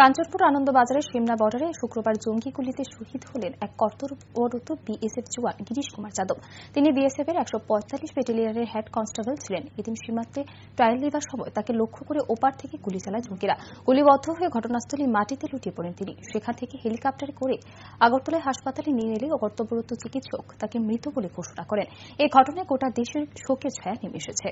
কাঞ্চনপুর আনন্দবাজারের সিমনা বর্ডারে শুক্রবার জঙ্গি গুলিতে শহীদ হলেন এক কর্তব্যরত বিএসএফ জওয়ান গিরিশ কুমার যাদব তিনি বিএসএফ এর একশো পঁয়তাল্লিশ ব্যাটেলিয়নের হেড কনস্টেবল ছিলেন এদিন সীমান্তে ট্রায়াল দেবার সময় তাকে লক্ষ্য করে ওপার থেকে গুলি চালায় জঙ্গিরা গুলিবদ্ধ হয়ে ঘটনাস্থলে মাটিতে লুটিয়ে পড়েন তিনি সেখান থেকে হেলিকপ্টারে করে আগরতলায় হাসপাতালে নিয়ে এলে কর্তব্যরত চিকিৎসক তাকে মৃত বলে ঘোষণা করেন এই ঘটনায় গোটা দেশের শোকের ছায়া নেমে এসেছে